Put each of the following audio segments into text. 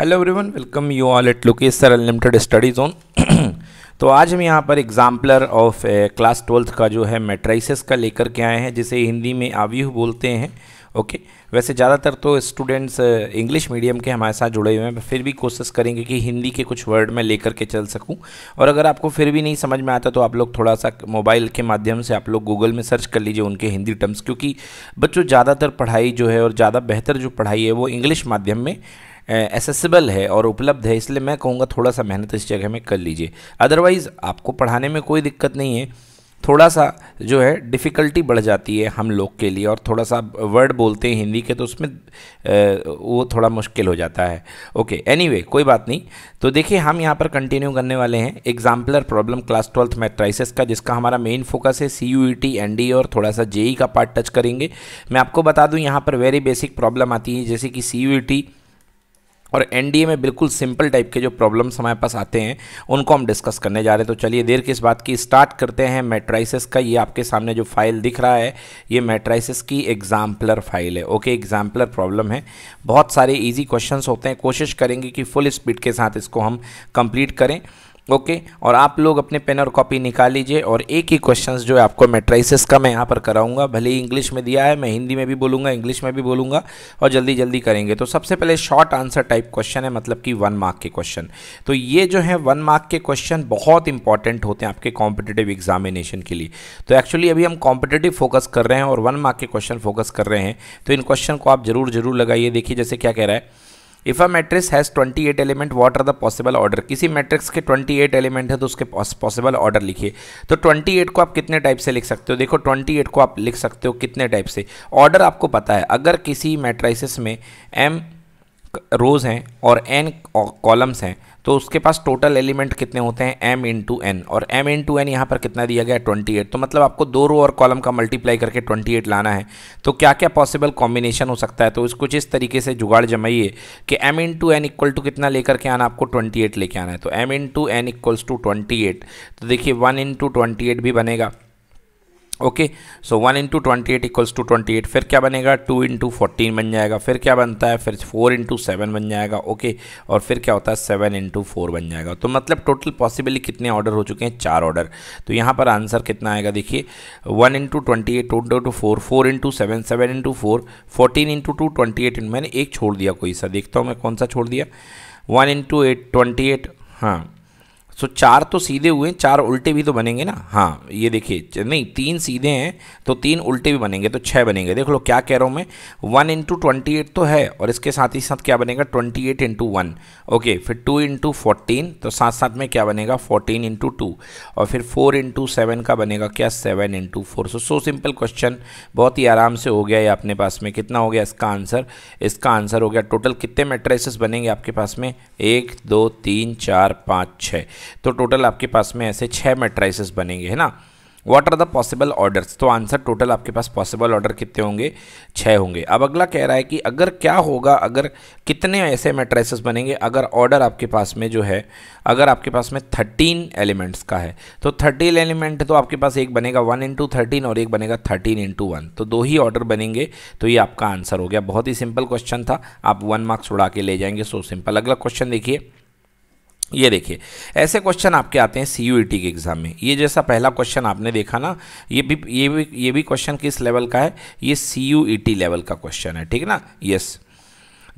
Hello everyone welcome you all at Lokesh sir unlimited study zone तो आज हम यहाँ पर एग्जाम्पलर ऑफ क्लास ट्वेल्थ का जो है मेट्राइसिस का लेकर के आए हैं जिसे हिंदी में आव्यूह बोलते हैं ओके okay? वैसे ज़्यादातर तो स्टूडेंट्स इंग्लिश मीडियम के हमारे साथ जुड़े हुए हैं फिर भी कोशिश करेंगे कि हिंदी के कुछ वर्ड में लेकर के चल सकूं और अगर आपको फिर भी नहीं समझ में आता तो आप लोग थोड़ा सा मोबाइल के माध्यम से आप लोग गूगल में सर्च कर लीजिए उनके हिंदी टर्म्स क्योंकि बच्चों ज़्यादातर पढ़ाई जो है और ज़्यादा बेहतर जो पढ़ाई है वो इंग्लिश माध्यम में एसेसिबल है और उपलब्ध है इसलिए मैं कहूँगा थोड़ा सा मेहनत इस जगह में कर लीजिए अदरवाइज़ आपको पढ़ाने में कोई दिक्कत नहीं है थोड़ा सा जो है डिफ़िकल्टी बढ़ जाती है हम लोग के लिए और थोड़ा सा वर्ड बोलते हैं हिंदी के तो उसमें वो थोड़ा मुश्किल हो जाता है ओके एनीवे कोई बात नहीं तो देखिए हम यहाँ पर कंटिन्यू करने वाले हैं exemplar problem class twelfth matrices का जिसका हमारा मेन फोकस है C U T N D और थोड़ा सा जेई e का पार्ट टच करेंगे मैं आपको बता दूँ यहाँ पर वेरी बेसिक प्रॉब्लम आती है जैसे कि सी यू टी और एनडीए में बिल्कुल सिंपल टाइप के जो प्रॉब्लम्स हमारे पास आते हैं उनको हम डिस्कस करने जा रहे हैं तो चलिए देर किस बात की स्टार्ट करते हैं मेट्राइसिस का ये आपके सामने जो फाइल दिख रहा है ये मेट्राइसिस की एग्जाम्पलर फाइल है ओके एग्जाम्पलर प्रॉब्लम है बहुत सारे ईजी क्वेश्चन होते हैं कोशिश करेंगे कि फुल स्पीड के साथ इसको हम कंप्लीट करें ओके और आप लोग अपने पेन और कॉपी निकाल लीजिए और एक ही क्वेश्चन जो है आपको मेट्राइसिस का मैं यहाँ पर कराऊंगा भले ही इंग्लिश में दिया है मैं हिंदी में भी बोलूँगा इंग्लिश में भी बोलूँगा और जल्दी जल्दी करेंगे तो सबसे पहले शॉर्ट आंसर टाइप क्वेश्चन है मतलब कि वन मार्क के क्वेश्चन तो ये जो है वन मार्क के क्वेश्चन बहुत इंपॉर्टेंट होते हैं आपके कॉम्पिटेटिव एग्जामिनेशन के लिए तो एक्चुअली अभी हम कॉम्पिटेटिव फोकस कर रहे हैं और वन मार्क के क्वेश्चन फोकस कर रहे हैं तो इन क्वेश्चन को आप जरूर जरूर लगाइए देखिए जैसे क्या कह रहा है if a matrix has 28 element what are the possible order किसी मैट्रिक्स के 28 एलिमेंट है तो उसके पॉसिबल ऑर्डर लिखिए तो 28 को आप कितने टाइप से लिख सकते हो देखो 28 को आप लिख सकते हो कितने टाइप से ऑर्डर आपको पता है अगर किसी मैट्राइसिस में एम रोज़ हैं और एन कॉलम्स हैं तो उसके पास टोटल एलिमेंट कितने होते हैं m इंटू एन और m इंटू एन यहाँ पर कितना दिया गया ट्वेंटी एट तो मतलब आपको दो रो और कॉलम का मल्टीप्लाई करके ट्वेंटी एट लाना है तो क्या क्या पॉसिबल कॉम्बिनेशन हो सकता है तो इस कुछ इस तरीके से जुगाड़ जमाइए कि m into N equal to कितना लेकर के आना आपको ट्वेंटी एट लेके आना है तो m into N equals to twenty eight तो देखिए वन इंटू भी बनेगा okay so one into twenty eight equals to twenty eight फिर क्या बनेगा टू इंटू फोर्टीन बन जाएगा फिर क्या बनता है फिर फोर इंटू सेवन बन जाएगा ओके okay, और फिर क्या होता है सेवन इंटू फोर बन जाएगा तो मतलब टोटल पॉसिबली कितने ऑर्डर हो चुके हैं चार ऑर्डर तो यहाँ पर आंसर कितना आएगा देखिए one into twenty eight two two four four into seven seven into four fourteen into two twenty eight मैंने एक छोड़ दिया कोई सा देखता हूँ मैं कौन सा छोड़ दिया one into eight twenty eight हाँ सो चार तो सीधे हुए चार उल्टे भी तो बनेंगे ना हाँ ये देखिए नहीं तीन सीधे हैं तो तीन उल्टे भी बनेंगे तो छः बनेंगे देख लो क्या कह रहा हूँ मैं वन इंटू ट्वेंटी एट तो है और इसके साथ ही साथ क्या बनेगा twenty eight into one okay फिर टू इंटू फोर्टीन तो साथ साथ में क्या बनेगा फोर्टीन इंटू टू और फिर फोर इंटू सेवन का बनेगा क्या seven into four so so simple question बहुत ही आराम से हो गया ये अपने पास में कितना हो गया इसका आंसर इसका आंसर हो गया टोटल कितने मेट्रेसेस बनेंगे आपके पास में एक दो तीन चार पाँच छः तो टोटल आपके पास में ऐसे छः मेट्राइसिस बनेंगे है ना what are the possible orders तो आंसर टोटल आपके पास पॉसिबल ऑर्डर कितने होंगे छः होंगे अब अगला कह रहा है कि अगर क्या होगा अगर कितने ऐसे मेट्राइसिस बनेंगे अगर ऑर्डर आपके पास में जो है अगर आपके पास में थर्टीन एलिमेंट्स का है तो थर्टीन एलिमेंट तो आपके पास एक बनेगा वन इंटू थर्टीन और एक बनेगा थर्टीन इंटू वन तो दो ही ऑर्डर बनेंगे तो ये आपका आंसर हो गया बहुत ही सिंपल क्वेश्चन था आप वन मार्क्स उड़ा के ले जाएंगे सो सिंपल अगला क्वेश्चन देखिए ये देखिए ऐसे क्वेश्चन आपके आते हैं सी यू ई टी के एग्ज़ाम में ये जैसा पहला क्वेश्चन आपने देखा ना ये भी ये भी ये भी क्वेश्चन किस लेवल का है ये C U E T level का क्वेश्चन है ठीक ना यस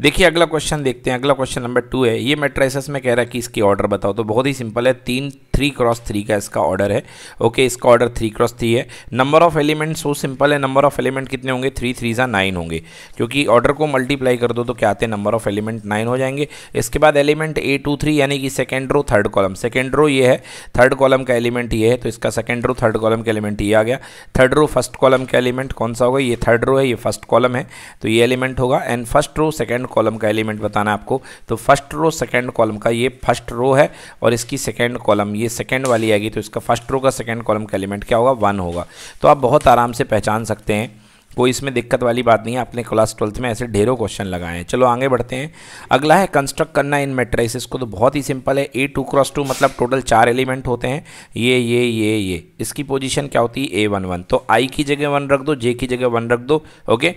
देखिए अगला क्वेश्चन देखते हैं अगला क्वेश्चन नंबर टू है ये मेट्राइसिस में कह रहा है कि इसकी ऑर्डर बताओ तो बहुत ही सिंपल है तीन थ्री क्रॉस थ्री का इसका ऑर्डर है ओके इसका ऑर्डर थ्री क्रॉस थ्री है number of element so simple है नंबर ऑफ एलिमेंट कितने होंगे थ्री थ्री ज़ा नाइन होंगे क्योंकि ऑर्डर को मल्टीप्लाई कर दो तो क्या आते हैं नंबर ऑफ एलिमेंट नाइन हो जाएंगे इसके बाद एलिमेंट ए टू थ्री यानी कि second row third column second row ये है थर्ड कॉलम का एलिमेंट ये है तो इसका सेकेंड रो थर्ड कॉलम का एलिमेंट ये आ गया थर्ड रो फर्स्ट कॉलम का एलिमेंट कौन सा होगा ये थर्ड रो है ये फर्स्ट कॉलम है तो ये एलिमेंट होगा and first row second column का एलिमेंट बताना है आपको तो फर्स्ट रो सेकेंड कॉलम का ये फर्स्ट रो है और इसकी सेकेंड कॉलम ये सेकेंड वाली आएगी तो इसका फर्स्ट रो का सेकेंड कॉलम का एलिमेंट क्या होगा वन होगा तो आप बहुत आराम से पहचान सकते हैं कोई इसमें दिक्कत वाली बात नहीं है आपने क्लास ट्वेल्थ में ऐसे ढेरों क्वेश्चन लगाए हैं चलो आगे बढ़ते हैं अगला है कंस्ट्रक्ट करना इन मेट्राइसिस को तो बहुत ही सिंपल है ए टू क्रॉस टू मतलब टोटल चार एलिमेंट होते हैं ये ये ये ये इसकी पोजीशन क्या होती है ए वन वन तो आई की जगह वन रख दो जे की जगह वन रख दो ओके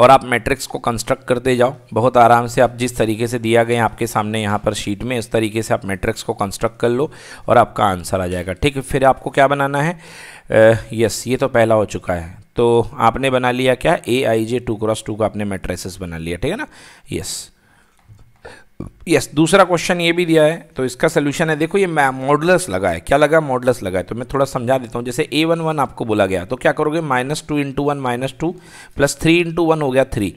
और आप मैट्रिक्स को कंस्ट्रक्ट करते जाओ बहुत आराम से आप जिस तरीके से दिया गया आपके सामने यहाँ पर शीट में उस तरीके से आप मैट्रिक्स को कंस्ट्रक्ट कर लो और आपका आंसर आ जाएगा ठीक है फिर आपको क्या बनाना है यस ये तो पहला हो चुका है तो आपने बना लिया क्या A I J two cross two का आपने मेट्रेसिस बना लिया ठीक है ना यस यस yes, दूसरा क्वेश्चन ये भी दिया है तो इसका सोल्यूशन है देखो ये मॉडलस लगा है क्या लगा मॉडलस लगा है तो मैं थोड़ा समझा देता हूँ जैसे ए वन वन आपको बोला गया तो क्या करोगे minus two into one minus two plus three into one हो गया थ्री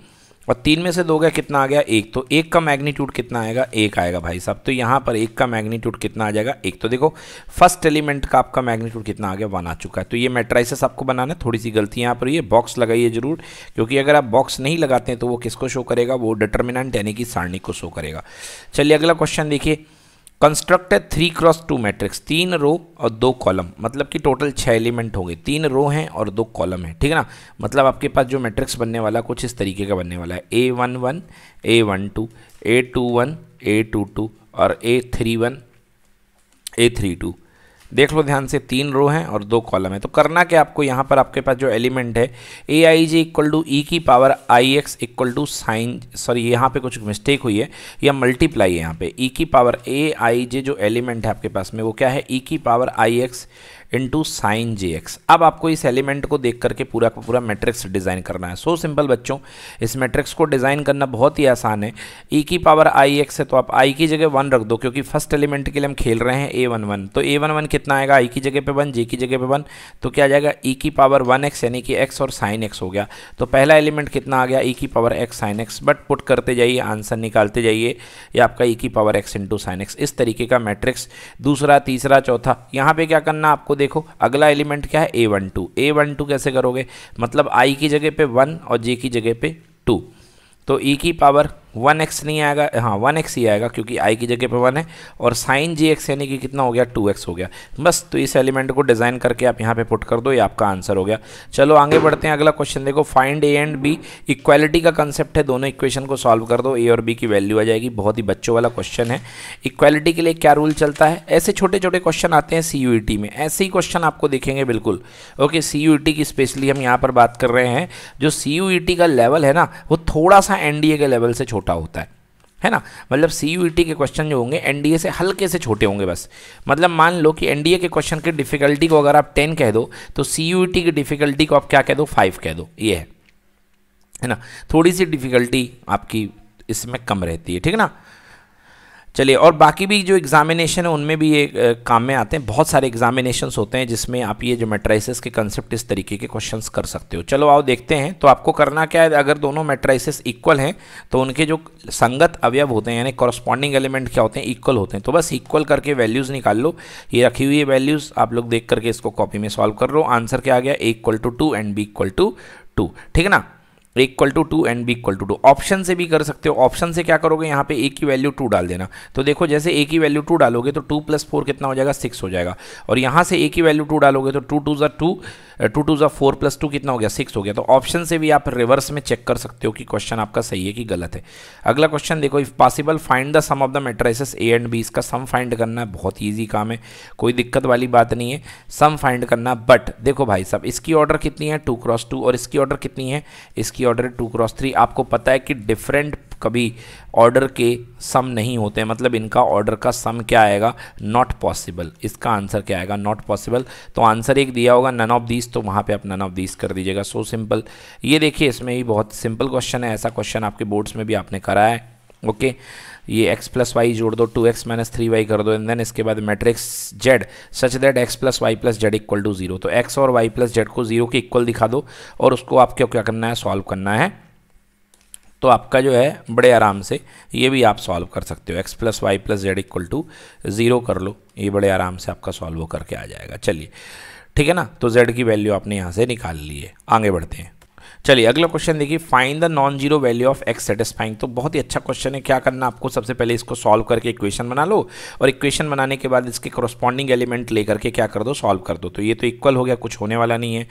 और तीन में से दो गया कितना आ गया एक तो एक का मैग्नीट्यूड कितना आएगा एक आएगा भाई साहब तो यहाँ पर एक का मैग्नीट्यूड कितना आ जाएगा एक तो देखो फर्स्ट एलिमेंट का आपका मैग्नीट्यूड कितना आ गया वन आ चुका है तो ये मेट्राइसिस आपको बनाना है थोड़ी सी गलती यहाँ पर ये बॉक्स लगाइए जरूर क्योंकि अगर आप बॉक्स नहीं लगाते हैं तो वो किसको शो करेगा वो डिटर्मिनेंट यानी कि सारणी को शो करेगा चलिए अगला क्वेश्चन देखिए constructed three cross two matrix तीन रो और दो कॉलम मतलब कि टोटल छः एलिमेंट होंगे तीन रो हैं और दो कॉलम हैं ठीक है ना मतलब आपके पास जो मैट्रिक्स बनने वाला कुछ इस तरीके का बनने वाला है A one one A one two A two one A two two और A three one A three two देख लो ध्यान से तीन रो हैं और दो कॉलम है तो करना क्या आपको यहाँ पर आपके पास जो एलिमेंट है ए I J equal to E की power I X equal to sine sorry यहाँ पे कुछ मिस्टेक हुई है या मल्टीप्लाई है यहाँ पे ई e की पावर ए आई जे जो एलिमेंट है आपके पास में वो क्या है ई e की power I X into sine J X अब आपको इस एलिमेंट को देख करके पूरा का पूरा मैट्रिक्स डिज़ाइन करना है सो so सिंपल बच्चों इस मैट्रिक्स को डिज़ाइन करना बहुत ही आसान है ई e की पावर आई एक्स है तो आप आई की जगह वन रख दो क्योंकि फर्स्ट एलिमेंट के लिए हम खेल रहे हैं ए वन वन तो ए वन वन कितना आएगा आई की जगह पे वन जे की जगह पे वन तो क्या आ जाएगा ई e की पावर वन एक्स यानी कि एक्स और साइन एक्स हो गया तो पहला एलिमेंट कितना आ गया ई e की power X sine X but put करते जाइए आंसर निकालते जाइए या आपका ई e की power X into sine X इस तरीके का मैट्रिक्स दूसरा तीसरा चौथा यहाँ पर क्या करना आपको देखो अगला एलिमेंट क्या है A one two A one two कैसे करोगे मतलब आई की जगह पे वन और जे की जगह पे टू तो ई e की पावर वन एक्स नहीं आएगा हाँ वन एक्स ही आएगा क्योंकि आई की जगह पे वन है और साइन जी एक्स यानी कि कितना हो गया टू एक्स हो गया बस तो इस एलिमेंट को डिज़ाइन करके आप यहाँ पे पुट कर दो ये आपका आंसर हो गया चलो आगे बढ़ते हैं अगला क्वेश्चन देखो find A and B equality का कंसेप्ट है दोनों इक्वेशन को सॉल्व कर दो ए और बी की वैल्यू आ जाएगी बहुत ही बच्चों वाला क्वेश्चन है इक्वालिटी के लिए क्या रूल चलता है ऐसे छोटे छोटे क्वेश्चन आते हैं सी e में ऐसे ही क्वेश्चन आपको देखेंगे बिल्कुल ओके सी e की स्पेशली हम यहाँ पर बात कर रहे हैं जो सी e का लेवल है ना वो थोड़ा सा एन के लेवल से छोटा छोटा होता है है ना मतलब सी यू e के क्वेश्चन जो होंगे एन से हल्के से छोटे होंगे बस मतलब मान लो कि एन के क्वेश्चन की डिफ़िकल्टी को अगर आप टेन कह दो तो सी यू e की डिफ़िकल्टी को आप क्या कह दो फाइव कह दो ये है है ना थोड़ी सी डिफ़िकल्टी आपकी इसमें कम रहती है ठीक है ना चलिए और बाकी भी जो एग्ज़ामिनेशन है उनमें भी ये काम में आते हैं बहुत सारे एग्ज़ामिनेशन होते हैं जिसमें आप ये जो मेट्राइसिस के कंसेप्ट इस तरीके के क्वेश्चन कर सकते हो चलो आओ देखते हैं तो आपको करना क्या है अगर दोनों मेट्राइसिस इक्वल हैं तो उनके जो संगत अवयव होते हैं यानी कॉरस्पॉन्डिंग एलिमेंट क्या होते हैं इक्वल होते हैं तो बस इक्वल करके वैल्यूज़ निकाल लो ये रखी हुई है वैल्यूज़ आप लोग देख करके इसको कॉपी में सॉल्व कर लो आंसर क्या आ गया A equal to two and B equal to two ठीक है ना equal to two and B equal to two option से भी कर सकते हो ऑप्शन से क्या करोगे यहाँ पे ए की वैल्यू टू डाल देना तो देखो जैसे ए की वैल्यू टू डालोगे तो टू प्लस फोर कितना हो जाएगा सिक्स हो जाएगा और यहाँ से ए की वैल्यू टू डालोगे तो टू टू ज़ा टू टू टू ज़ा फोर प्लस टू कितना हो गया सिक्स हो गया तो ऑप्शन से भी आप रिवर्स में चेक कर सकते हो कि क्वेश्चन आपका सही है कि गलत है अगला क्वेश्चन देखो if possible find the sum of the matrices A and B इसका सम फाइंड करना बहुत ईजी काम है कोई दिक्कत वाली बात नहीं है सम फाइंड करना बट देखो भाई साहब इसकी ऑर्डर कितनी है टू क्रॉस टू और इसकी ऑर्डर कितनी है इसकी ऑर्डर टू क्रॉस थ्री आपको पता है कि डिफरेंट कभी ऑर्डर के सम नहीं होते हैं मतलब इनका ऑर्डर का सम क्या आएगा नॉट पॉसिबल इसका आंसर क्या आएगा नॉट पॉसिबल तो आंसर एक दिया होगा नन ऑफ दीज तो वहाँ पे आप नन ऑफ दीज कर दीजिएगा सो सिंपल ये देखिए इसमें भी बहुत सिंपल क्वेश्चन है ऐसा क्वेश्चन आपके बोर्ड्स में भी आपने करा है ओके okay? ये एक्स प्लस वाई जोड़ दो two X minus three Y कर दो एंड देन इसके बाद matrix Z such that X plus Y plus Z equal to zero तो एक्स और वाई प्लस जेड को जीरो के इक्वल दिखा दो और उसको आपको क्या करना है सॉल्व करना है तो आपका जो है बड़े आराम से ये भी आप सॉल्व कर सकते हो X plus Y plus Z equal to zero कर लो ये बड़े आराम से आपका सॉल्व होकर के आ जाएगा चलिए ठीक है ना तो जेड की वैल्यू आपने यहाँ से निकाल ली है आगे बढ़ते हैं चलिए अगला क्वेश्चन देखिए find the non zero value of X satisfying तो बहुत ही अच्छा क्वेश्चन है क्या करना आपको सबसे पहले इसको सॉल्व करके इक्वेशन बना लो और इक्वेशन बनाने के बाद इसके कॉरस्पॉन्डिंग एलिमेंट लेकर के क्या कर दो सॉल्व कर दो तो ये तो इक्वल हो गया कुछ होने वाला नहीं है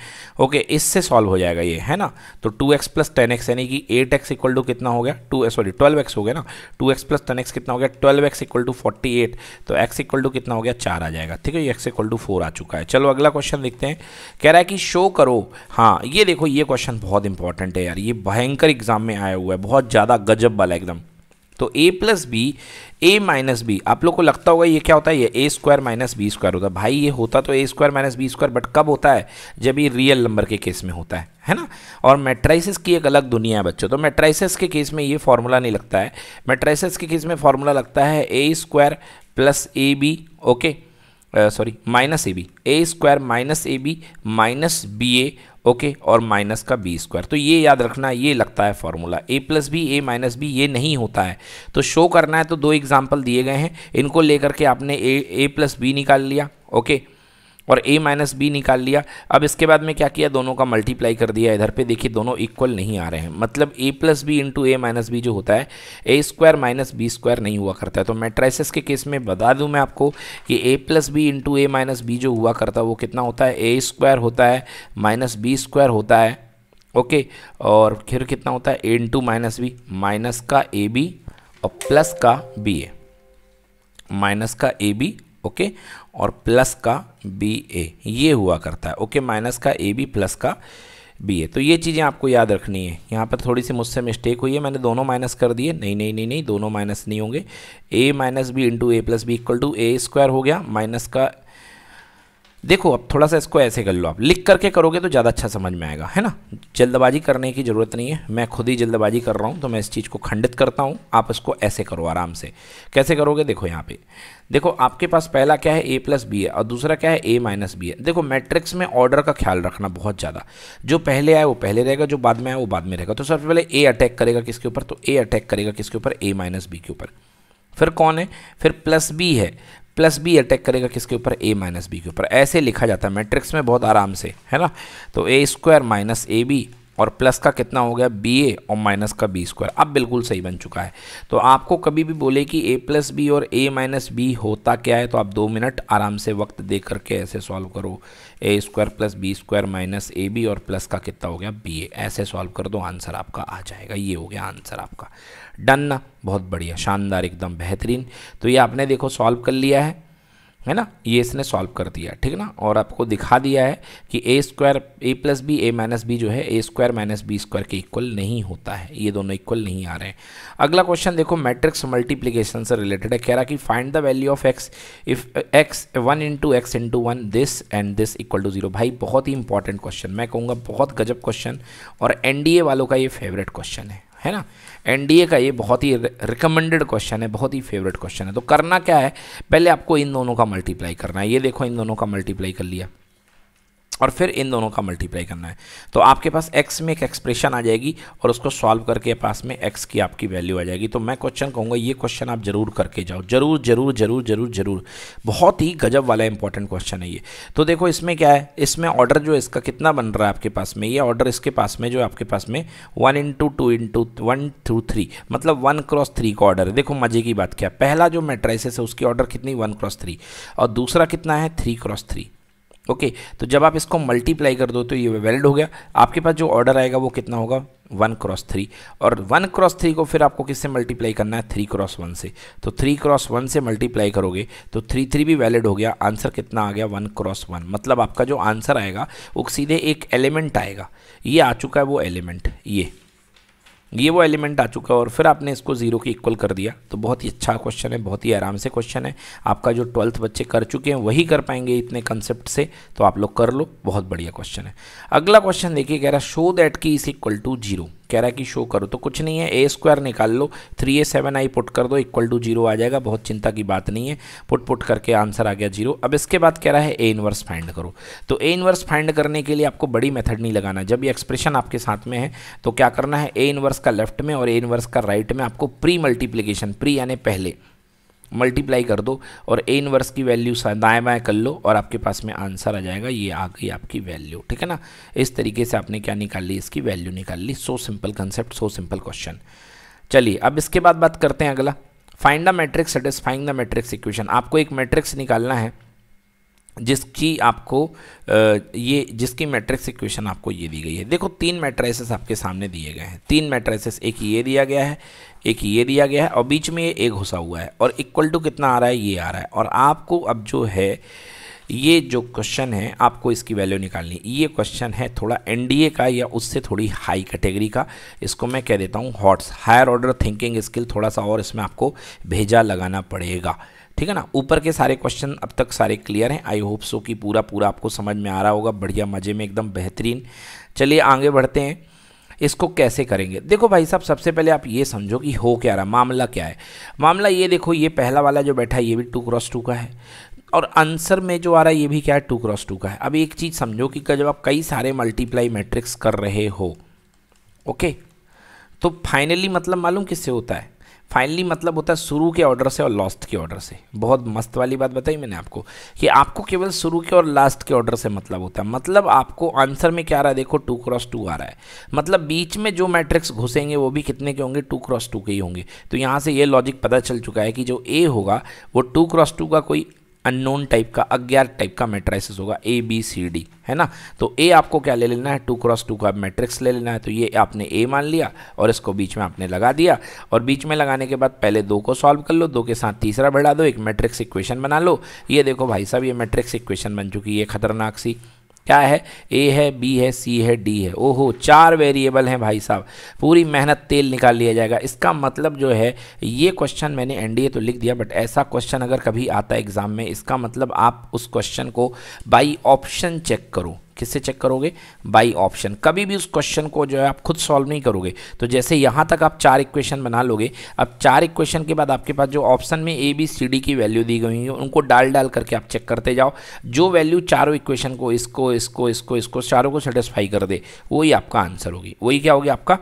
ओके इससे सॉल्व हो जाएगा ये है ना तो two X plus ten X यानी कि एट एक्स इक्वल टू कितना हो गया टू सॉरी ट्वेल्व एक्स हो गया ना two X plus ten X कितना हो गया twelve X equal to forty eight तो एक्स इक्वल टू कितना हो गया चार आ जाएगा ठीक है ये एक्स इक्वल टू फोर आ चुका है चलो अगला क्वेश्चन देखते हैं कह रहा है कि शो करो हाँ ये देखो ये क्वेश्चन बहुत इंपॉर्टेंट है यार ये भयंकर एग्जाम में आया हुआ है बहुत ज़्यादा गजब वाला एकदम तो A plus B A minus B आप लोग को लगता होगा ये क्या होता है ये A square minus B square होता है भाई ये होता तो A square minus B square but कब होता है जब ये रियल नंबर के केस में होता है है ना और मेट्राइसिस की एक अलग दुनिया है बच्चों तो मेट्राइसिस के केस में ये फार्मूला नहीं लगता है मेट्राइसिस के केस में फार्मूला लगता है A square plus A B okay sorry minus A B A square minus A B minus B A okay और माइनस का बी स्क्वायर तो ये याद रखना ये लगता है formula A plus B A minus B ये नहीं होता है तो शो करना है तो दो एग्जाम्पल दिए गए हैं इनको लेकर के आपने ए ए प्लस बी निकाल लिया ओके okay? और ए माइनस बी निकाल लिया अब इसके बाद में क्या किया दोनों का मल्टीप्लाई कर दिया इधर पे देखिए दोनों इक्वल नहीं आ रहे हैं मतलब A plus B into A minus B जो होता है A square minus B square नहीं हुआ करता है तो मेट्राइसिस के केस में बता दूँ मैं आपको कि A plus B into A minus B जो हुआ करता है वो कितना होता है ए स्क्वायर होता है माइनस बी स्क्वायर होता है ओके और फिर कितना होता है A into minus B minus का ए बी और प्लस का बी ए माइनस का ए बी ओके और प्लस का बी ए ये हुआ करता है ओके माइनस का ए बी प्लस का बी ए तो ये चीज़ें आपको याद रखनी है यहाँ पर थोड़ी सी मुझसे मिस्टेक हुई है मैंने दोनों माइनस कर दिए नहीं नहीं नहीं नहीं दोनों माइनस नहीं होंगे A minus B into A plus B equal to A square हो गया माइनस का देखो अब थोड़ा सा इसको ऐसे कर लो आप लिख करके करोगे तो ज़्यादा अच्छा समझ में आएगा है ना जल्दबाजी करने की ज़रूरत नहीं है मैं खुद ही जल्दबाजी कर रहा हूँ तो मैं इस चीज़ को खंडित करता हूँ आप इसको ऐसे करो आराम से कैसे करोगे देखो यहाँ पे देखो आपके पास पहला क्या है ए प्लस बी है और दूसरा क्या है ए माइनस बी है देखो मैट्रिक्स में ऑर्डर का ख्याल रखना बहुत ज़्यादा जो पहले आए वो पहले रहेगा जो बाद में आए वो बाद में रहेगा तो सबसे पहले ए अटैक करेगा किसके ऊपर तो ए अटैक करेगा किसके ऊपर ए माइनस बी के ऊपर फिर कौन है फिर प्लस बी है प्लस बी अटैक करेगा किसके ऊपर ए माइनस बी के ऊपर ऐसे लिखा जाता है मैट्रिक्स में बहुत आराम से है ना तो A square minus A B और प्लस का कितना हो गया बी ए और माइनस का बी स्क्वायर अब बिल्कुल सही बन चुका है तो आपको कभी भी बोले कि ए प्लस बी और ए माइनस बी होता क्या है तो आप दो मिनट आराम से वक्त दे करके ऐसे सॉल्व करो A square plus B square minus A B और प्लस का कितना हो गया बी ए ऐसे सॉल्व कर दो आंसर आपका आ जाएगा ये हो गया आंसर आपका डन ना बहुत बढ़िया शानदार एकदम बेहतरीन तो ये आपने देखो सॉल्व कर लिया है है ना ये इसने सॉल्व कर दिया ठीक ना और आपको दिखा दिया है कि A square A plus B A minus B जो है A square minus B square के इक्वल नहीं होता है ये दोनों इक्वल नहीं आ रहे हैं अगला क्वेश्चन देखो मैट्रिक्स मल्टीप्लीकेशन से रिलेटेड है कह रहा कि find the value of X if X one into X into one this and this equal to zero भाई बहुत ही इंपॉर्टेंट क्वेश्चन मैं कहूँगा बहुत गजब क्वेश्चन और एन वालों का ये फेवरेट क्वेश्चन है है ना एनडीए का ये बहुत ही रिकमेंडेड क्वेश्चन है बहुत ही फेवरेट क्वेश्चन है तो करना क्या है पहले आपको इन दोनों का मल्टीप्लाई करना है ये देखो इन दोनों का मल्टीप्लाई कर लिया और फिर इन दोनों का मल्टीप्लाई करना है तो आपके पास x में एक एक्सप्रेशन आ जाएगी और उसको सॉल्व करके पास में x की आपकी वैल्यू आ जाएगी तो मैं क्वेश्चन कहूँगा ये क्वेश्चन आप जरूर करके जाओ जरूर जरूर जरूर जरूर जरूर बहुत ही गजब वाला इंपॉर्टेंट क्वेश्चन है ये तो देखो इसमें क्या है इसमें ऑर्डर जो इसका कितना बन रहा है आपके पास में ये ऑर्डर इसके पास में जो आपके पास में one into two into one two three मतलब वन क्रॉस थ्री का ऑर्डर है देखो मजे की बात क्या पहला जो मेट्राइसिस है उसकी ऑर्डर कितनी वन क्रॉस थ्री और दूसरा कितना है three cross three okay okay, तो जब आप इसको मल्टीप्लाई कर दो तो ये वैलिड हो गया आपके पास जो ऑर्डर आएगा वो कितना होगा वन क्रॉस थ्री और वन क्रॉस थ्री को फिर आपको किससे मल्टीप्लाई करना है थ्री क्रॉस वन से तो थ्री क्रॉस वन से मल्टीप्लाई करोगे तो थ्री थ्री भी वैलिड हो गया आंसर कितना आ गया वन क्रॉस वन मतलब आपका जो आंसर आएगा वो सीधे एक एलिमेंट आएगा ये आ चुका है वो एलिमेंट ये ये वो एलिमेंट आ चुका है और फिर आपने इसको ज़ीरो के इक्वल कर दिया तो बहुत ही अच्छा क्वेश्चन है बहुत ही आराम से क्वेश्चन है आपका जो ट्वेल्थ बच्चे कर चुके हैं वही कर पाएंगे इतने कंसेप्ट से तो आप लोग कर लो बहुत बढ़िया क्वेश्चन है अगला क्वेश्चन देखिए कह रहा show that key is equal to zero कह रहा है कि शो करो तो कुछ नहीं है ए स्क्वायर निकाल लो three A seven I put कर दो इक्वल टू जीरो आ जाएगा बहुत चिंता की बात नहीं है पुट पुट करके आंसर आ गया जीरो अब इसके बाद कह रहा है ए इनवर्स फाइंड करो तो ए इनवर्स फाइंड करने के लिए आपको बड़ी मेथड नहीं लगाना जब ये एक्सप्रेशन आपके साथ में है तो क्या करना है ए इनवर्स का लेफ्ट में और ए इनवर्स का राइट में आपको प्री मल्टीप्लीकेशन प्री यानी पहले मल्टीप्लाई कर दो और ए इनवर्स की वैल्यू दाएँ बाएँ कर लो और आपके पास में आंसर आ जाएगा ये आ गई आपकी वैल्यू ठीक है ना इस तरीके से आपने क्या निकाल ली इसकी वैल्यू निकाल ली so simple concept so simple question चलिए अब इसके बाद बात करते हैं अगला find the matrix satisfying the matrix equation आपको एक मैट्रिक्स निकालना है जिसकी आपको ये जिसकी मैट्रिक्स इक्वेशन आपको ये दी गई है देखो तीन मैट्राइसेस आपके सामने दिए गए हैं तीन मैट्राइसेस एक ये दिया गया है एक ये दिया गया है और बीच में ये एक घुसा हुआ है और इक्वल टू कितना आ रहा है ये आ रहा है और आपको अब जो है ये जो क्वेश्चन है आपको इसकी वैल्यू निकालनी ये क्वेश्चन है थोड़ा एनडीए का या उससे थोड़ी हाई कैटेगरी का इसको मैं कह देता हूँ HOTS higher order thinking skill थोड़ा सा और इसमें आपको भेजा लगाना पड़ेगा ठीक है ना ऊपर के सारे क्वेश्चन अब तक सारे क्लियर हैं आई होप सो कि पूरा पूरा आपको समझ में आ रहा होगा बढ़िया मज़े में एकदम बेहतरीन चलिए आगे बढ़ते हैं इसको कैसे करेंगे देखो भाई साहब सबसे पहले आप ये समझो कि हो क्या रहा मामला क्या है मामला ये देखो ये पहला वाला जो बैठा है ये भी टू क्रॉस टू का है और आंसर में जो आ रहा है ये भी क्या है टू क्रॉस टू का है अब एक चीज़ समझो कि जब आप कई सारे मल्टीप्लाई मैट्रिक्स कर रहे हो ओके तो फाइनली मतलब मालूम किससे होता है फाइनली मतलब होता है शुरू के ऑर्डर से और लास्ट के ऑर्डर से बहुत मस्त वाली बात बताई मैंने आपको कि आपको केवल शुरू के और लास्ट के ऑर्डर से मतलब होता है मतलब आपको आंसर में क्या आ रहा है देखो टू क्रॉस टू आ रहा है मतलब बीच में जो मैट्रिक्स घुसेंगे वो भी कितने के होंगे टू क्रॉस टू के ही होंगे तो यहाँ से ये लॉजिक पता चल चुका है कि जो ए होगा वो टू क्रॉस टू का कोई अननोन टाइप का अज्ञात टाइप का मेट्राइसिस होगा ए बी सी डी है ना तो ए आपको क्या ले लेना है टू क्रॉस टू का मैट्रिक्स ले लेना है तो ये आपने ए मान लिया और इसको बीच में आपने लगा दिया और बीच में लगाने के बाद पहले दो को सॉल्व कर लो दो के साथ तीसरा बढ़ा दो एक मैट्रिक्स इक्वेशन बना लो ये देखो भाई साहब ये मैट्रिक्स इक्वेशन बन चुकी है खतरनाक सी क्या है ए है बी है सी है डी है ओहो चार वेरिएबल हैं भाई साहब पूरी मेहनत तेल निकाल लिया जाएगा इसका मतलब जो है ये क्वेश्चन मैंने एनडीए तो लिख दिया बट ऐसा क्वेश्चन अगर कभी आता है एग्ज़ाम में इसका मतलब आप उस क्वेश्चन को बाई ऑप्शन चेक करो किससे चेक करोगे बाई ऑप्शन कभी भी उस क्वेश्चन को जो है आप खुद सॉल्व नहीं करोगे तो जैसे यहाँ तक आप चार इक्वेशन बना लोगे अब चार इक्वेशन के बाद आपके पास जो ऑप्शन में ए बी सी डी की वैल्यू दी गई है उनको डाल डाल करके आप चेक करते जाओ जो वैल्यू चारों इक्वेशन को इसको इसको इसको इसको चारों को सेटिस्फाई कर दे वही आपका आंसर होगी वही क्या होगी आपका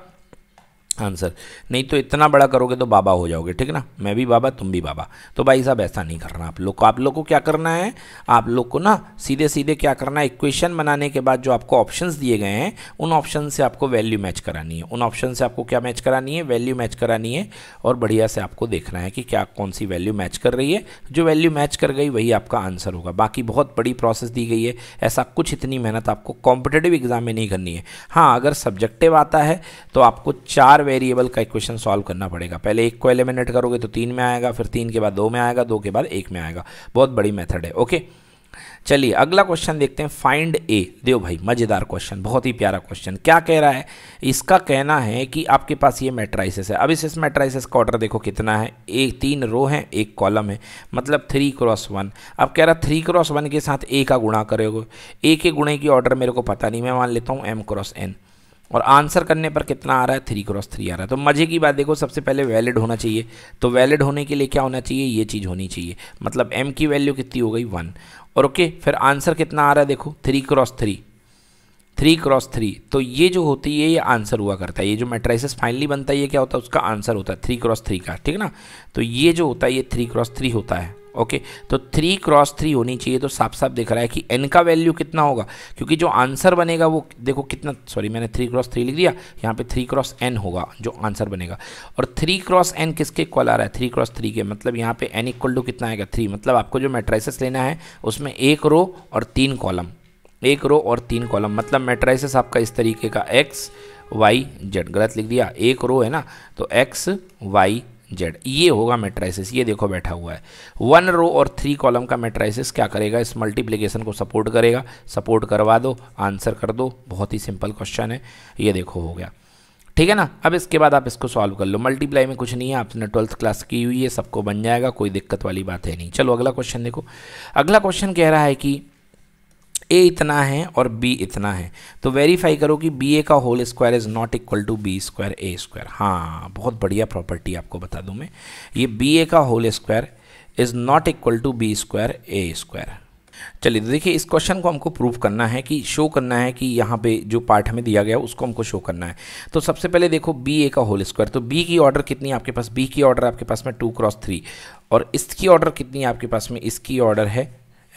आंसर नहीं तो इतना बड़ा करोगे तो बाबा हो जाओगे ठीक ना मैं भी बाबा तुम भी बाबा तो भाई साहब ऐसा नहीं करना आप लोग को आप लोग को क्या करना है आप लोग को ना सीधे सीधे क्या करना है इक्वेशन बनाने के बाद जो आपको ऑप्शंस दिए गए हैं उन ऑप्शन से आपको वैल्यू मैच करानी है उन ऑप्शन से आपको क्या मैच करानी है वैल्यू मैच करानी है और बढ़िया से आपको देखना है कि क्या कौन सी वैल्यू मैच कर रही है जो वैल्यू मैच कर गई वही आपका आंसर होगा बाकी बहुत बड़ी प्रोसेस दी गई है ऐसा कुछ इतनी मेहनत आपको कॉम्पिटेटिव एग्जाम में नहीं करनी है हाँ अगर सब्जेक्टिव आता है तो आपको चार वेरिएबल का इक्वेशन सॉल्व करना पड़ेगा पहले एक को एलिमिनेट करोगे तो तीन में आएगा फिर तीन के बाद दो में आएगा दो के बाद एक में आएगा बहुत बड़ी मेथड है ओके चलिए अगला क्वेश्चन देखते हैं फाइंड ए देव भाई मज़ेदार क्वेश्चन बहुत ही प्यारा क्वेश्चन क्या कह रहा है इसका कहना है कि आपके पास ये मेट्राइसिस है अब इस इस मेट्राइसिस का ऑर्डर देखो कितना है एक तीन रो हैं एक कॉलम है मतलब थ्री क्रॉस वन अब कह रहा थ्री क्रॉस वन के साथ ए का गुणा करोगे ए के गुणे की ऑर्डर मेरे को पता नहीं मैं मान लेता हूँ एम क्रॉस एन और आंसर करने पर कितना आ रहा है थ्री क्रॉस थ्री आ रहा है तो मज़े की बात देखो सबसे पहले वैलिड होना चाहिए तो वैलिड होने के लिए क्या होना चाहिए ये चीज़ होनी चाहिए मतलब एम की वैल्यू कितनी हो गई वन और ओके फिर आंसर कितना आ रहा है देखो three cross three three cross three तो ये जो होती है ये आंसर हुआ करता है ये जो मेट्राइसिस फाइनली बनता है ये क्या होता है उसका आंसर होता है थ्री क्रॉस थ्री का ठीक है ना तो ये जो होता है ये थ्री क्रॉस थ्री होता है ओके तो थ्री क्रॉस थ्री होनी चाहिए तो साफ साफ दिख रहा है कि एन का वैल्यू कितना होगा क्योंकि जो आंसर बनेगा वो देखो कितना सॉरी मैंने थ्री क्रॉस थ्री लिख दिया यहाँ पे थ्री क्रॉस एन होगा जो आंसर बनेगा और थ्री क्रॉस एन किसके इक्वल आ रहा है थ्री क्रॉस थ्री के मतलब यहाँ पे एन इक्वल टू कितना आएगा थ्री मतलब आपको जो मेट्राइसिस लेना है उसमें एक रो और तीन कॉलम एक रो और तीन कॉलम मतलब मेट्राइसिस आपका इस तरीके का एक्स वाई जेड गलत लिख दिया एक रो है ना तो एक्स वाई जेड ये होगा मेट्राइसिस ये देखो बैठा हुआ है वन रो और थ्री कॉलम का मेट्राइसिस क्या करेगा इस मल्टीप्लीकेशन को सपोर्ट करेगा सपोर्ट करवा दो आंसर कर दो बहुत ही सिंपल क्वेश्चन है ये देखो हो गया ठीक है ना अब इसके बाद आप इसको सॉल्व कर लो मल्टीप्लाई में कुछ नहीं है आपने ट्वेल्थ क्लास की हुई है सबको बन जाएगा कोई दिक्कत वाली बात है नहीं चलो अगला क्वेश्चन देखो अगला क्वेश्चन कह रहा है कि ए इतना है और बी इतना है तो वेरीफाई करो कि बी ए का whole square is not equal to B square A square हाँ बहुत बढ़िया प्रॉपर्टी आपको बता दूँ मैं ये बी ए का whole square is not equal to B square A square चलिए तो देखिए इस क्वेश्चन को हमको प्रूव करना है कि शो करना है कि यहाँ पे जो पार्ट हमें दिया गया उसको हमको शो करना है तो सबसे पहले देखो बी ए का होल स्क्वायर तो बी की ऑर्डर कितनी आपके पास बी की ऑर्डर आपके पास में टू क्रॉस थ्री और इसकी ऑर्डर कितनी आपके पास में इसकी ऑर्डर है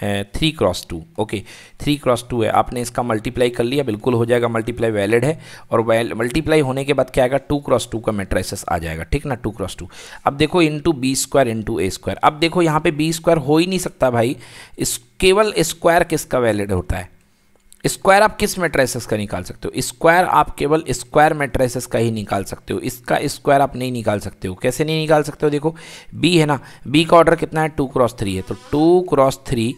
three cross two okay three cross two है आपने इसका मल्टीप्लाई कर लिया बिल्कुल हो जाएगा मल्टीप्लाई वैलिड है और वैल मल्टीप्लाई होने के बाद क्या आएगा टू क्रॉस टू का मेट्राइसिस आ जाएगा ठीक ना टू क्रॉस टू अब देखो into B square into A square अब देखो यहाँ पे बी स्क्वायर हो ही नहीं सकता भाई इस केवल स्क्वायर किसका वैलिड होता है स्क्वायर आप किस मेट्राइसिस का निकाल सकते हो स्क्वायर आप केवल स्क्वायर मेट्राइसिस का ही निकाल सकते हो इसका स्क्वायर आप नहीं निकाल सकते हो कैसे नहीं निकाल सकते हो देखो बी है ना बी का ऑर्डर कितना है टू क्रॉस थ्री है तो two cross three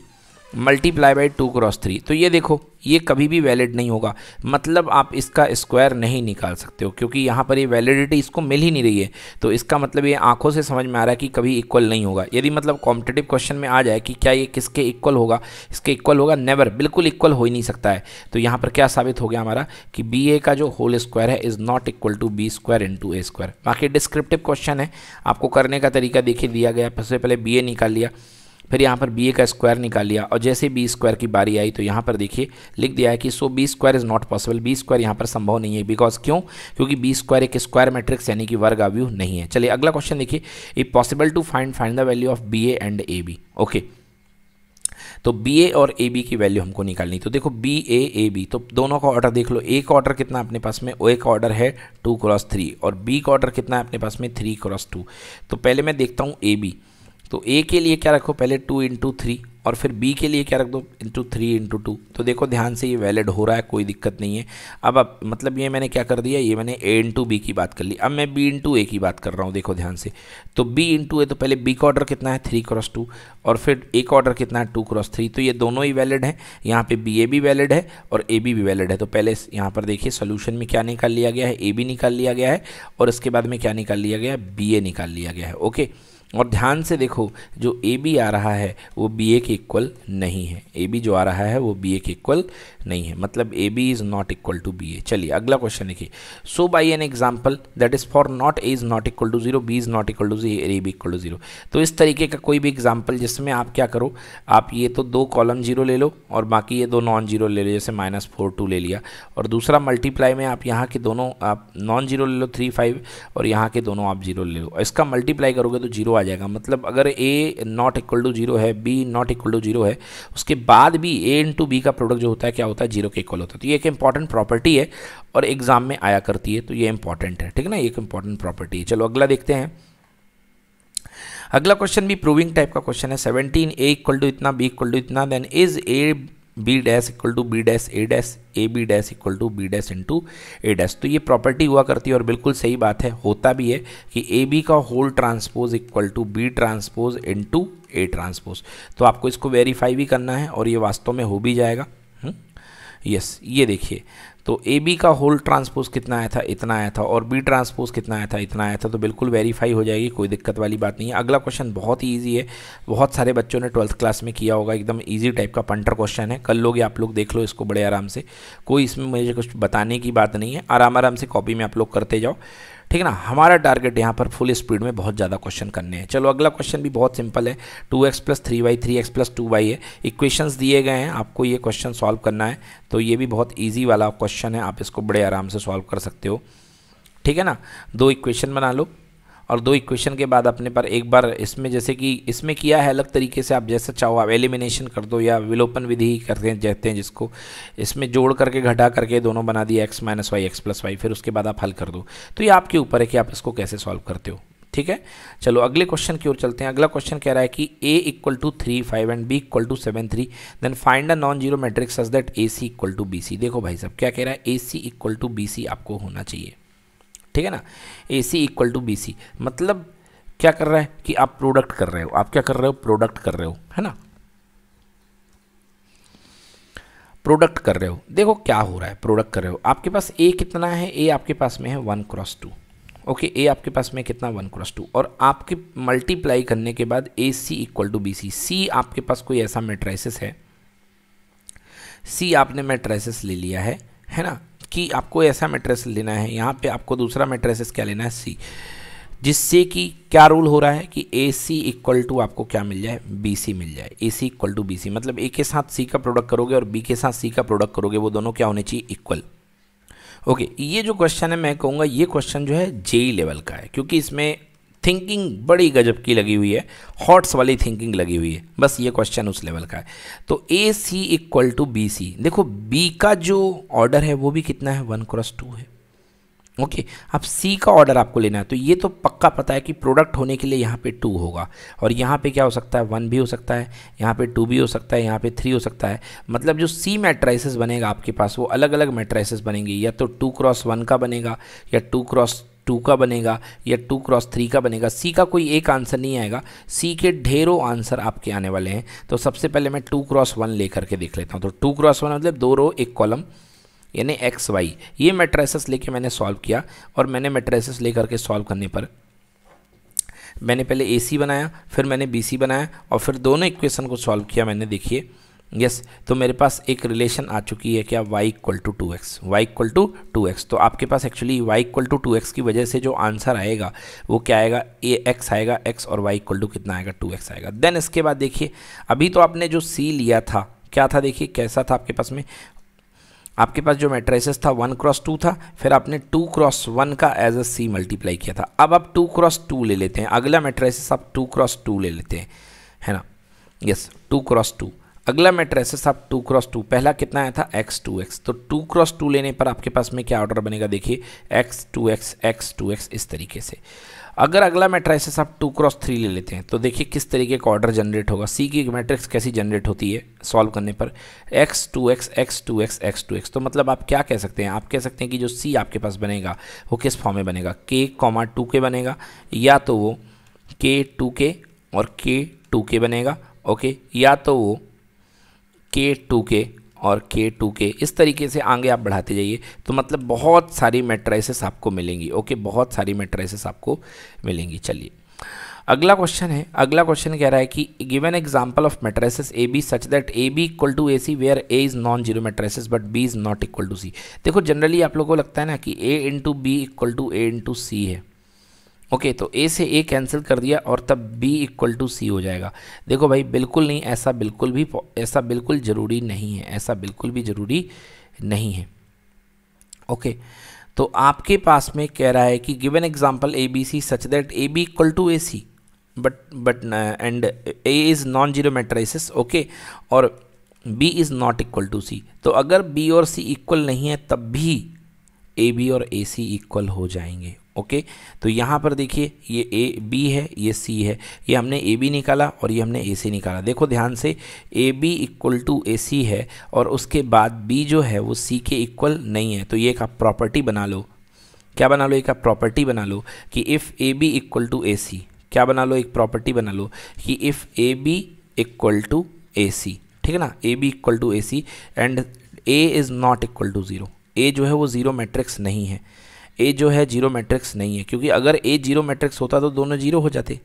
multiply by two cross three तो ये देखो ये कभी भी वैलिड नहीं होगा मतलब आप इसका स्क्वायर नहीं निकाल सकते हो क्योंकि यहाँ पर ये वैलिडिटी इसको मिल ही नहीं रही है तो इसका मतलब ये आंखों से समझ में आ रहा है कि कभी इक्वल नहीं होगा यदि मतलब कॉम्पिटेटिव क्वेश्चन में आ जाए कि क्या ये किसके इक्वल होगा इसके इक्वल होगा नेवर बिल्कुल इक्वल हो ही नहीं सकता है तो यहाँ पर क्या साबित हो गया हमारा कि बी ए का जो होल स्क्वायर है is not equal to B square to A square बाकी डिस्क्रिप्टिव क्वेश्चन है आपको करने का तरीका देखिए दिया गया सबसे पहले बी ए निकाल लिया फिर यहाँ पर बी ए का स्क्वायर निकाल लिया और जैसे बी स्क्वायर की बारी आई तो यहाँ पर देखिए लिख दिया है कि so B square is not possible B square यहाँ पर संभव नहीं है बिकॉज क्यों क्योंकि बी स्क्वायर एक स्क्वायर मैट्रिक्स यानी कि वर्ग आव्यू नहीं है चलिए अगला क्वेश्चन देखिए if possible to find find the value of B and A B okay तो बी ए और ए बी की वैल्यू हमको निकालनी तो देखो बी ए ए बी तो दोनों का ऑर्डर देख लो ए का ऑर्डर कितना अपने पास में ओ ए का ऑर्डर है टू क्रॉस थ्री और बी का ऑर्डर कितना है अपने पास में थ्री क्रॉस टू तो पहले मैं देखता हूँ ए बी तो ए के लिए क्या रखो पहले टू इंटू थ्री और फिर बी के लिए क्या रख दो इंटू थ्री इंटू टू तो देखो ध्यान से ये वैलिड हो रहा है कोई दिक्कत नहीं है अब अब मतलब ये मैंने क्या कर दिया ये मैंने ए इंटू बी की बात कर ली अब मैं बी इंटू ए की बात कर रहा हूँ देखो ध्यान से तो बी इंटू ए तो पहले बी का ऑर्डर कितना है थ्री क्रॉस टू और फिर ए का ऑर्डर कितना है टू क्रॉस थ्री तो ये दोनों ही वैलिड हैं यहाँ पर बी ए भी वैलिड है और ए बी भी वैलिड है तो पहले यहाँ पर देखिए सोल्यूशन में क्या निकाल लिया गया है ए बी निकाल लिया गया है और इसके बाद में क्या निकाल लिया गया है बी ए निकाल लिया गया है ओके और ध्यान से देखो जो ए बी आ रहा है वो बी ए के इक्वल नहीं है ए बी जो आ रहा है वो बी ए के इक्वल नहीं है मतलब A B is not equal to B A चलिए अगला क्वेश्चन देखिए show by an example that is for not A is not equal to zero B is not equal to zero A B equal to zero तो इस तरीके का कोई भी example जिसमें आप क्या करो आप ये तो दो कॉलम जीरो ले लो और बाकी ये दो नॉन जीरो ले लो जैसे माइनस फोर टू ले लिया और दूसरा मल्टीप्लाई में आप यहाँ के दोनों आप नॉन जीरो ले लो थ्री फाइव और यहाँ के दोनों आप जीरो ले लो इसका मल्टीप्लाई करोगे तो जीरो आ जाएगा मतलब अगर A not equal to zero है B not equal to zero है उसके बाद भी ए इंटू बी का प्रोडक्ट जो होता है क्या होता होता है जीरो के इक्वल होता है तो ये एक इंपॉर्टेंट प्रॉपर्टी है और एग्जाम में आया करती है तो ये इंपॉर्टेंट है ठीक है ना एक इंपॉर्टेंट प्रॉपर्टी है चलो अगला देखते हैं अगला क्वेश्चन भी प्रूविंग टाइप का क्वेश्चन है सेवनटीन ए इक्वल टू इतना बी इक्वल टू इतना then is A B dash equal to B dash A dash A B dash equal to B dash two A dash तो ये property हुआ करती है और बिल्कुल सही बात है होता भी है कि ए बी का whole transpose equal to B transpose into A transpose तो आपको इसको वेरीफाई भी करना है और ये वास्तव में हो भी जाएगा यस ये देखिए तो ए बी का होल ट्रांसपोज कितना आया था इतना आया था और बी ट्रांसपोज कितना आया था इतना आया था तो बिल्कुल वेरीफाई हो जाएगी कोई दिक्कत वाली बात नहीं है अगला क्वेश्चन बहुत ही ईजी है बहुत सारे बच्चों ने ट्वेल्थ क्लास में किया होगा एकदम ईजी टाइप का पंटर क्वेश्चन है कल लोगे आप लोग देख लो इसको बड़े आराम से कोई इसमें मुझे कुछ बताने की बात नहीं है आराम आराम से कॉपी में आप लोग करते जाओ ठीक है ना हमारा टारगेट यहाँ पर फुल स्पीड में बहुत ज़्यादा क्वेश्चन करने हैं चलो अगला क्वेश्चन भी बहुत सिंपल है two X plus three Y three X plus two Y है इक्वेशंस दिए गए हैं आपको ये क्वेश्चन सॉल्व करना है तो ये भी बहुत ईजी वाला क्वेश्चन है आप इसको बड़े आराम से सॉल्व कर सकते हो ठीक है ना दो इक्वेशन बना लो और दो इक्वेशन के बाद अपने पर एक बार इसमें जैसे कि इसमें किया है अलग तरीके से आप जैसा चाहो आप एलिमिनेशन कर दो या विलोपन विधि करते हैं जहते हैं जिसको इसमें जोड़ करके घटा करके दोनों बना दिया X minus Y X plus Y फिर उसके बाद आप हल कर दो तो ये आपके ऊपर है कि आप इसको कैसे सॉल्व करते हो ठीक है चलो अगले क्वेश्चन की ओर चलते हैं अगला क्वेश्चन कह रहा है कि A equal to three five and B equal to seven three then find a non zero matrix such that A C equal to B C देखो भाई साहब क्या कह रहा है A C equal to B C आपको होना चाहिए ठीक है ना A C equal to B C मतलब क्या कर रहा है कि आप प्रोडक्ट कर रहे हो आप क्या कर रहे हो प्रोडक्ट कर रहे हो है ना प्रोडक्ट कर रहे हो देखो क्या हो रहा है प्रोडक्ट कर रहे हो आपके पास ए कितना है ए आपके पास में है one cross two okay A आपके पास में कितना वन क्रॉस टू और आपके मल्टीप्लाई करने के बाद A C equal to B C C आपके पास कोई ऐसा मेट्राइसिस है सी आपने मेट्राइसिस ले लिया है है ना कि आपको ऐसा मेट्रेस लेना है यहाँ पे आपको दूसरा मेट्रेसेस क्या लेना है सी जिससे कि क्या रूल हो रहा है कि ए सी इक्वल टू आपको क्या मिल जाए बी सी मिल जाए A C equal to B C मतलब ए के साथ सी का प्रोडक्ट करोगे और बी के साथ सी का प्रोडक्ट करोगे वो दोनों क्या होने चाहिए इक्वल ओके ये जो क्वेश्चन है मैं कहूँगा ये क्वेश्चन जो है जेई लेवल का है क्योंकि इसमें थिंकिंग बड़ी गजब की लगी हुई है हॉट्स वाली थिंकिंग लगी हुई है बस ये क्वेश्चन उस लेवल का है तो A C equal to B C देखो बी का जो ऑर्डर है वो भी कितना है वन क्रॉस टू है ओके अब सी का ऑर्डर आपको लेना है तो ये तो पक्का पता है कि प्रोडक्ट होने के लिए यहाँ पे टू होगा और यहाँ पे क्या हो सकता है वन भी हो सकता है यहाँ पे टू भी हो सकता है यहाँ पे थ्री हो सकता है मतलब जो सी मैट्राइसिस बनेगा आपके पास वो अलग अलग मैट्राइसिस बनेंगी या तो टू क्रॉस वन का बनेगा या टू क्रॉस टू का बनेगा या टू क्रॉस थ्री का बनेगा सी का कोई एक आंसर नहीं आएगा सी के ढेरों आंसर आपके आने वाले हैं तो सबसे पहले मैं टू क्रॉस वन ले करके देख लेता हूँ तो टू क्रॉस वन मतलब दो रो एक कॉलम यानी एक्स वाई ये मेट्रेसेस लेके मैंने सॉल्व किया और मैंने मेट्रेसेस लेकर के सॉल्व करने पर मैंने पहले ए सी बनाया फिर मैंने बी सी बनाया और फिर दोनों इक्वेशन को सॉल्व किया मैंने देखिए यस तो मेरे पास एक रिलेशन आ चुकी है क्या y equal to two X Y equal to two X तो आपके पास actually y equal to two X की वजह से जो आंसर आएगा वो क्या आएगा ए एक्स आएगा x और y इक्वल टू कितना आएगा टू एक्स आएगा देन इसके बाद देखिए अभी तो आपने जो c लिया था क्या था देखिए कैसा था आपके पास में आपके पास जो मेट्रेसेस था वन क्रॉस टू था फिर आपने टू क्रॉस वन का एज अ सी मल्टीप्लाई किया था अब आप टू क्रॉस टू ले लेते हैं अगला मेट्रेसेस आप टू क्रॉस टू ले लेते हैं है ना यस टू क्रॉस टू अगला है आप टू क्रॉस टू पहला कितना आया था एक्स टू एक्स तो टू क्रॉस टू लेने पर आपके पास में क्या ऑर्डर बनेगा देखिए X two X X two X इस तरीके से अगर अगला है आप टू क्रॉस थ्री ले लेते हैं तो देखिए किस तरीके का ऑर्डर जनरेट होगा सी की मैट्रिक्स कैसी जनरेट होती है सॉल्व करने पर X two X X two X X two X तो मतलब आप क्या कह सकते हैं आप कह सकते हैं कि जो सी आपके पास बनेगा वो किस फॉर्म में बनेगा के कॉमा टू के बनेगा या तो वो के टू के और के टू के बनेगा ओके या तो वो के टू के और के टू के इस तरीके से आगे आप बढ़ाते जाइए तो मतलब बहुत सारी मेट्राइसिस आपको मिलेंगी ओके बहुत सारी मेट्राइसिस आपको मिलेंगी चलिए अगला क्वेश्चन है अगला क्वेश्चन कह रहा है कि given example of matrices A B such that A B equal to A C where A is non zero matrices but B is not equal to C देखो जनरली आप लोगों को लगता है ना कि A into B equal to A into C है okay तो ए से ए कैंसिल कर दिया और तब बी इक्वल टू सी हो जाएगा देखो भाई बिल्कुल नहीं ऐसा बिल्कुल भी ऐसा बिल्कुल ज़रूरी नहीं है ऐसा बिल्कुल भी ज़रूरी नहीं है ओके तो आपके पास में कह रहा है कि given example A B C such that A B equal to A C but but and A is non zero matrices okay और B is not equal to C तो अगर बी और सी इक्वल नहीं है तब भी ए बी और ए C equal हो जाएंगे ओके तो यहाँ पर देखिए ये ए बी है ये सी है ये हमने ए बी निकाला और ये हमने ए सी निकाला देखो ध्यान से A B equal to A C है और उसके बाद बी जो है वो सी के इक्वल नहीं है तो ये एक आप प्रॉपर्टी बना लो क्या बना लो एक आप प्रॉपर्टी बना लो कि if A B equal to A C क्या बना लो एक प्रॉपर्टी बना लो कि if A B equal to A C ठीक है ना A B equal to A C and A is not equal to zero A जो है वो ज़ीरो मैट्रिक्स नहीं है ए जो है जीरो मैट्रिक्स नहीं है क्योंकि अगर ए जीरो मैट्रिक्स होता तो दोनों जीरो हो जाते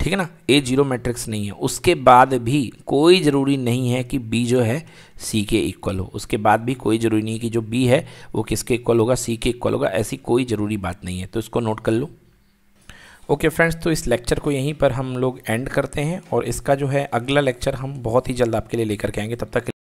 ठीक है ना ए जीरो मैट्रिक्स नहीं है उसके बाद भी कोई ज़रूरी नहीं है कि बी जो है सी के इक्वल हो उसके बाद भी कोई ज़रूरी नहीं है कि जो बी है वो किसके इक्वल होगा सी के इक्वल होगा ऐसी कोई ज़रूरी बात नहीं है तो इसको नोट कर लो ओके okay फ्रेंड्स तो इस लेक्चर को यहीं पर हम लोग एंड करते हैं और इसका जो है अगला लेक्चर हम बहुत ही जल्द आपके लिए लेकर के आएंगे तब तक